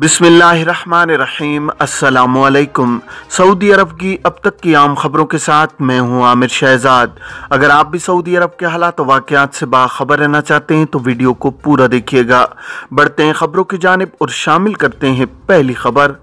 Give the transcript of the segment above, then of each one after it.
बिसमीम् अल्लाम सऊदी अरब की अब तक की आम खबरों के साथ मैं हूं आमिर शहजाद अगर आप भी सऊदी अरब के हालात तो वाक़ात से बाखबर रहना चाहते हैं तो वीडियो को पूरा देखिएगा बढ़ते हैं खबरों की जानब और शामिल करते हैं पहली खबर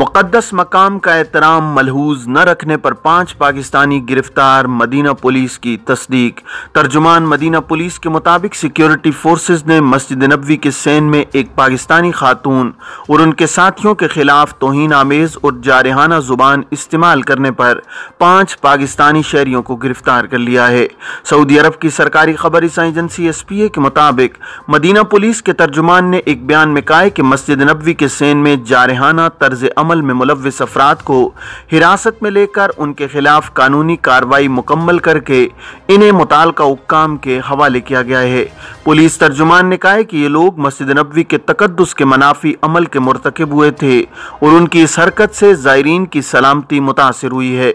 मुकदस मकाम का एहतराम मलहूज न रखने पर पांच पाकिस्तानी गिरफ्तार मदीना पुलिस की तस्दीक तर्जुमान मदीना पुलिस के मुताबिक सिक्योरिटी फोर्स ने मस्जिद नबी के सैन में एक पाकिस्तानी खातून और उनके साथियों के खिलाफ तोहन आमेज़ और जारहाना ज़ुबान इस्तेमाल करने पर पांच पाकिस्तानी शहरियों को गिरफ्तार कर लिया है सऊदी अरब की सरकारी खबर एजेंसी एस पी ए के मुताबिक मदीना पुलिस के तर्जुमान ने एक बयान में कहा कि मस्जिद नबी के सैन में जारहाना तर्ज अमल अमल में मुलविस अफराद को हिरासत में लेकर उनके खिलाफ कानूनी कार्रवाई मुकम्मल करके इन्हें मुतल उकाम के हवाले किया गया है पुलिस तर्जुमान ने कहा है कि ये लोग मस्जिद नबी के तकदस के मनाफी अमल के मरतकब हुए थे और उनकी इस हरकत से ज़ायरीन की सलामती मुतासर हुई है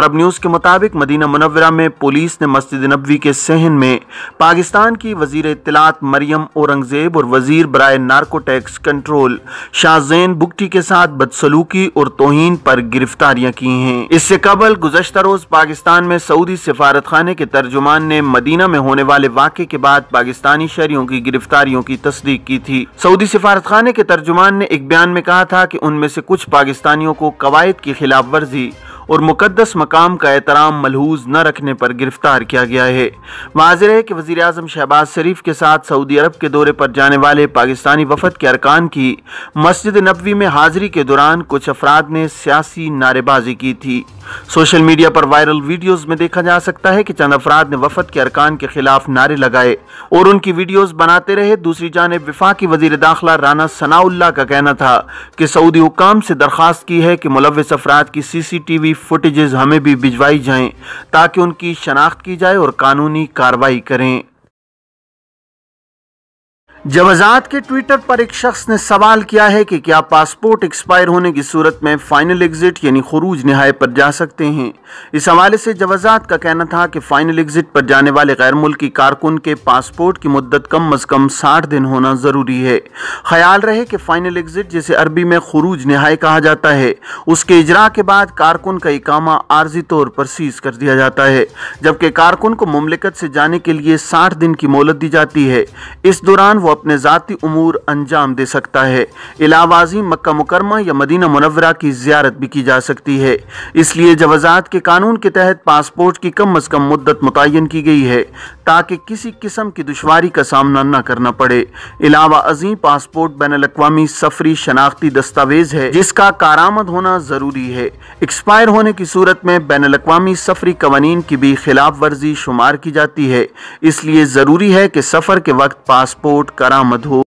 अरब न्यूज़ के मुताबिक मदीना मुनवरा में पुलिस ने मस्जिद नबी के सहन में पाकिस्तान की वजीर इतलात मरियम औरंगजेब और वजीर बरए नार्कोटैक्स कंट्रोल शाहजैन बुगटी के साथ बदसल सलूकी और तोहन पर गिरफ्तारियाँ की हैं इससे कबल गुजशत रोज पाकिस्तान में सऊदी सिफारत खाना के तर्जुमान ने मदीना में होने वाले वाक़े के बाद पाकिस्तानी शहरियों की गिरफ्तारियों की तस्दीक की थी सऊदी सिफारत खाना के तर्जुमान ने एक बयान में कहा था की उनमें से कुछ पाकिस्तानियों को कवायद की खिलाफ वर्जी और मुकदस मकाम का एहतराम मलहूज न रखने पर गिरफ्तार किया गया है माजर है कि वजी अजम शहबाज शरीफ के साथ सऊदी अरब के दौरे पर जाने वाले पाकिस्तानी वफद के अरकान की मस्जिद नबवी में हाजिरी के दौरान कुछ अफराद ने सियासी नारेबाजी की थी सोशल मीडिया पर वायरल वीडियोस में देखा जा सकता है कि चंद अफराद ने वफद के अरकान के खिलाफ नारे लगाए और उनकी वीडियोस बनाते रहे दूसरी जानब की वजीर दाखिला राना सनाउल्ला का कहना था कि सऊदी हुकाम से दरखास्त की है कि मुलविस अफराद की सीसीटीवी फुटेज हमें भी भिजवाई जाएं ताकि उनकी शनाख्त की जाए और कानूनी कार्रवाई करें जवाजात के ट्विटर पर एक शख्स ने सवाल किया है कि क्या पासपोर्ट एक्सपायर होने की सूरत में फाइनल एग्जिट यानी खरूज नहाय पर जा सकते हैं इस हवाले से जवाजात का कहना था कि फाइनल एग्जिट पर जाने वाले गैर मुल्की कारकुन के पासपोर्ट की मुद्दत कम अज कम साठ दिन होना ज़रूरी है ख्याल रहे कि फाइनल एग्जिट जिसे अरबी में खरूज नहाय कहा जाता है उसके इजरा के बाद कारकुन का इकामा आर्जी तौर पर सीज कर दिया जाता है जबकि कारकुन को ममलिकत से जाने के लिए साठ दिन की मोहलत दी जाती है इस दौरान वो अपने ज़ाती अमूर अंजाम दे सकता है इलावाजी मक्का मुकरमा या मदीना मुनवरा की जियारत भी की जा सकती है इसलिए जवाजात के कानून के तहत पासपोर्ट की कम अज़ कम मुद्दत मुतन की गई है ताकि किसी किस्म की दुशारी का सामना न करना पड़े इलावा अजीम पासपोर्ट बैन अवी सफरी शनाख्ती दस्तावेज़ है जिसका कारामद होना ज़रूरी है एक्सपायर होने की सूरत में बैन अवी सफरी कवानीन की भी खिलाफ वर्जी शुमार की जाती है इसलिए ज़रूरी है कि सफ़र के वक्त पासपोर्ट करा मधु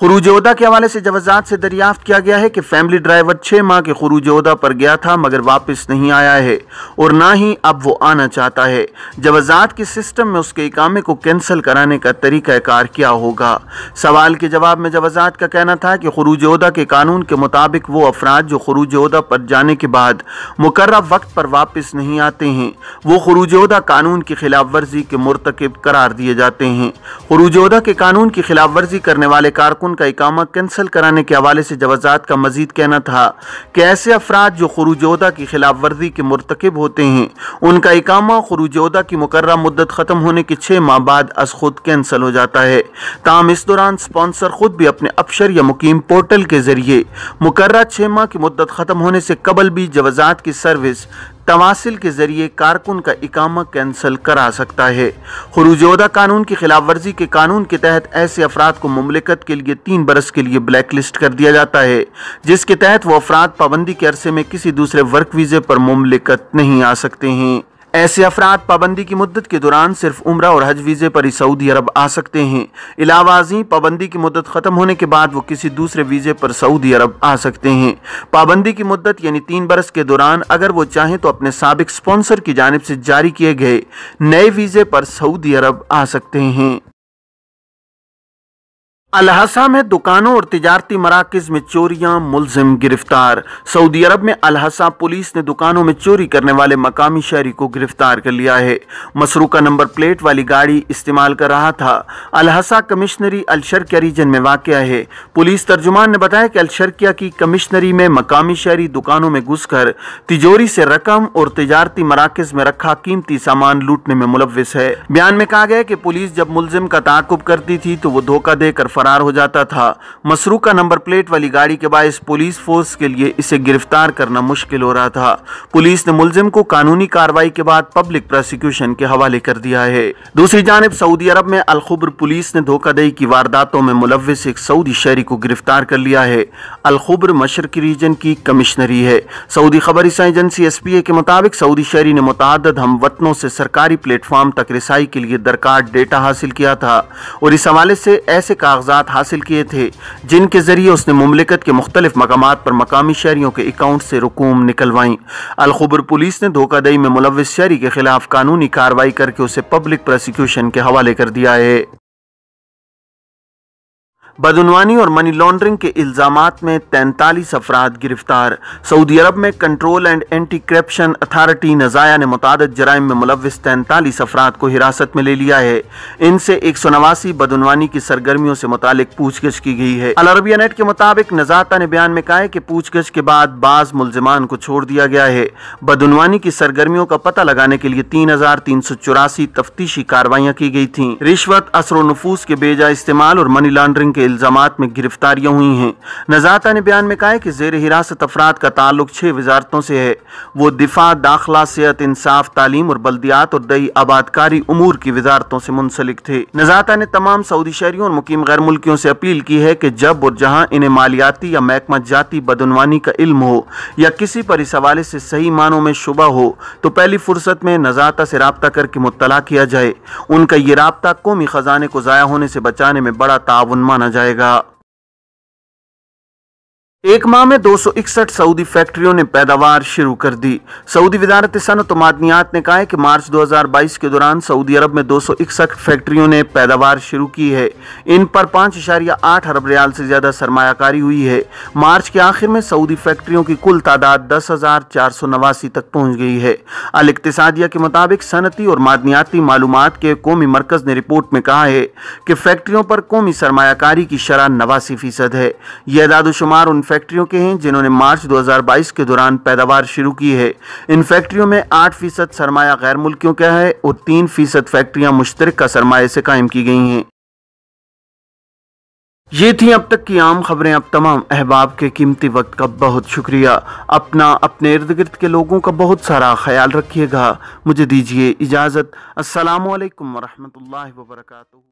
खरूज उदा के हवाले से जवाजात से दरियाफ्त किया गया है कि फैमिली ड्राइवर छः माह के खरूज उदा पर गया था मगर वापस नहीं आया है और ना ही अब वो आना चाहता है जवाजात के सिस्टम में उसके इकामे को कैंसिल कराने का तरीक़ाकार क्या होगा सवाल के जवाब में जवाजात का कहना था कि खरूज उदा के कानून के मुताबिक वो अफराद जो खरूज उदा पर जाने के बाद मुकर वक्त पर वापस नहीं आते हैं वो खरूज उदा कानून की खिलाफ वर्जी के मरतकब करार दिए जाते हैं खरूज उदा के कानून की खिलाफ वर्जी करने वाले कारकुन कारकुन का इकामा कैंसिल कराने के हवाले से जवाजात का मजीद कहना था कि ऐसे अफराद जो खरूजोदा की खिलाफ वर्जी के मरतकब होते हैं उनका इकामा खरूजोदा की मुकर मुद्दत ख़त्म होने के छः माह बाद अस खुद कैंसिल हो जाता है ताहम इस दौरान स्पॉन्सर खुद भी अपने अफसर या मुकीम पोर्टल के जरिए मुकर्रा छः माह की मुद्दत ख़त्म होने से कबल भी जवाजात की सर्विस तवासिल के ज़रिए कारकुन का इकामा कैंसिल करा सकता है खरूजोदा कानून की खिलाफ वर्जी के कानून के तहत ऐसे अफराद को ममलिकत के लिए तीन बरस के लिए ब्लैक लिस्ट कर दिया जाता है जिसके तहत वो अफराद पाबंदी के अरसे में किसी दूसरे वर्क वीज़े पर ममलिकत नहीं आ सकते हैं ऐसे अफराद पाबंदी की मुद्दत के दौरान सिर्फ उम्र और हज वीज़े पर ही सऊदी अरब आ सकते हैं इलावाजी पाबंदी की मुद्दत ख़त्म होने के बाद वो किसी दूसरे वीज़े पर सऊदी अरब आ सकते हैं पाबंदी की मुद्दत यानी तीन बरस के दौरान अगर वो चाहें तो अपने सबक स्पॉन्सर की जानब से जारी किए गए नए वीज़े पर सऊदी अरब आ सकते हैं अलहसा में दुकानों और तजारती मराकज में चोरियां मुलजिम गिरफ्तार सऊदी अरब में अलहसा पुलिस ने दुकानों में चोरी करने वाले मकामी शहरी को गिरफ्तार कर लिया है मसरू का नंबर प्लेट वाली गाड़ी इस्तेमाल कर रहा था अलहसा कमिश्नरी अलशरकिया रीजन में वाक़ है पुलिस तर्जुमान ने बताया कि अलशरकिया की कमिश्नरी में मकामी शहरी दुकानों में घुस कर तिजोरी से रकम और तजारती मराकज में रखा कीमती सामान लूटने में मुलविस है बयान में कहा गया कि पुलिस जब मुलजिम का ताकुब करती थी तो वो धोखा देकर फरार हो जाता था मसरू का नंबर प्लेट वाली गाड़ी के बायस पुलिस फोर्स के लिए इसे गिरफ्तार करना मुश्किल हो रहा था पुलिस ने मुलजिम को कानूनी कार्रवाई के बाद पब्लिक प्रोसिक्यूशन के हवाले कर दिया है दूसरी जानब सऊदी अरब में अलखुब्र पुलिस ने धोखादही की वारदातों में मुलविस एक सऊदी शहरी को गिरफ्तार कर लिया है अलखुब्र मशरक रीजन की कमिश्नरी है सऊदी खबर एजेंसी एस पी ए के मुताबिक सऊदी शहरी ने मुतद हम वतनों से सरकारी प्लेटफॉर्म तक रिसाई के लिए दरकार डेटा हासिल किया था और इस हवाले से ऐसे कागज कागजात हासिल किए थे जिनके ज़रिए उसने ममलिकत के मुख्तलिफ मकाम पर मकामी शहरीों के अकाउंट से रकूम निकलवाई अलखबर पुलिस ने धोखादही में मुलविस शहरी के खिलाफ कानूनी कार्रवाई करके उसे पब्लिक प्रोसिक्यूशन के हवाले कर दिया है बदनवानी और मनी लॉन्ड्रिंग के इल्ज़ाम में तैंतालीस अफराद गिरफ्तार सऊदी अरब में control and anti corruption authority नज़ाया ने मुताद जराइम में मुलविस तैंतालीस अफराद को हिरासत में ले लिया है इनसे एक सौ नवासी बदनवानी की सरगर्मियों से मुतल पूछगिछ की गई है अलरबिया नेट के मुताबिक नजाता ने बयान में कहा है कि पूछगिछ के बाद बाज मुलजमान को छोड़ दिया गया है बदनवानी की सरगर्मियों का पता लगाने के लिए तीन हजार तीन सौ चौरासी तफ्तीशी कार्रवाइयाँ की गई थी रिश्वत असर नफूस के बेजा इस्तेमाल और मनी लॉन्ड्रिंग के इल्जाम में गिरफ्तारियां हुई हैं नज़ाता ने बयान में कहा है कि जेर हिरासत अफराद का ताल्लुक छः वजारतों से है वो दिफा दाखिला सेहत इंसाफ तालीम और बल्दियात और दई आबादकारी उमूर की वजारतों से मुंसलिक थे नज़ाता ने तमाम सऊदी शहरियों और मुकीम गैर मुल्कियों से अपील की है कि जब और जहाँ इन्हें मालियाती या महकमा जाती बदनवानी का इल्म हो या किसी पर इस हवाले से सही मानों में शुबा हो तो पहली फुर्सत में नज़ाता से रबता करके मुतला किया जाए उनका ये रबता कौमी ख़जाने को ज़ाया होने से बचाने में बड़ा ताउन माना जाए ジが एक माह में दो सऊदी फैक्ट्रियों ने पैदावार शुरू कर दी सऊदी वजारत सनत मादनियात ने कहा है कि मार्च 2022 के दौरान सऊदी अरब में दो फैक्ट्रियों ने पैदावार शुरू की है इन पर पाँच इशारिया आठ अरब रियाल से ज़्यादा सरमाकारी हुई है मार्च के आखिर में सऊदी फैक्ट्रियों की कुल तादाद दस हज़ार चार सौ नवासी तक पहुँच गई है अल इकतिया के मुताबिक सनती और मादनियाती मालूम के कौमी मरकज़ ने रिपोर्ट में कहा है कि फैक्ट्रियों पर कौमी सरमाकारी की शरह नवासी फ़ीसद है यह दादोशुमार उन फैक्ट्रियों के हैं जिन्होंने मार्च 2022 के दौरान पैदावार शुरू की है इन फैक्ट्रियों में आठ फीसद सरमाया गैर मुल्कियों का है और 3 फीसद मुश्तर का सरमाए से कायम की गई हैं ये थी अब तक की आम खबरें अब तमाम अहबाब के कीमती वक्त का बहुत शुक्रिया अपना अपने इर्द गिर्द के लोगों का बहुत सारा ख्याल रखिएगा मुझे दीजिए इजाज़त असलकम वरहमल वर्का